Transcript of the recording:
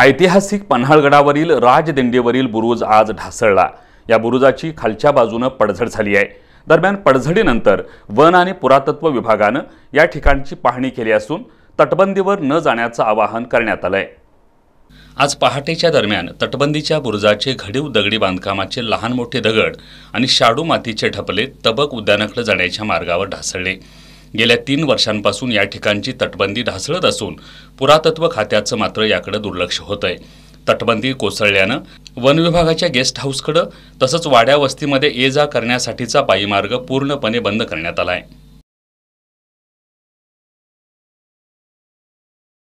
ऐतिहासिक पन्हाळगडावरील राजदिंडीवरील बुरुज आज ढासळला या बुरुजाची खालच्या बाजूनं पडझड झाली आहे दरम्यान पडझडीनंतर वन आणि पुरातत्व विभागानं या ठिकाणची पाहणी केली असून तटबंदीवर न जाण्याचं आवाहन करण्यात आलंय आज पहाटेच्या दरम्यान तटबंदीच्या बुरुजाचे घडीव दगडी बांधकामाचे लहान मोठे दगड आणि शाडू मातीचे ढपले तबक उद्यानाकडे जाण्याच्या मार्गावर ढासळले गेल्या तीन वर्षांपासून या ठिकाणची तटबंदी ढासळत असून पुरातत्व खात्याचं मात्र याकडे दुर्लक्ष होत आहे तटबंदी कोसळल्यानं वनविभागाच्या गेस्ट हाऊसकडं तसंच वाड्या वस्तीमध्ये ये जा करण्यासाठीचा पायीमार्ग पूर्णपणे बंद करण्यात आला आहे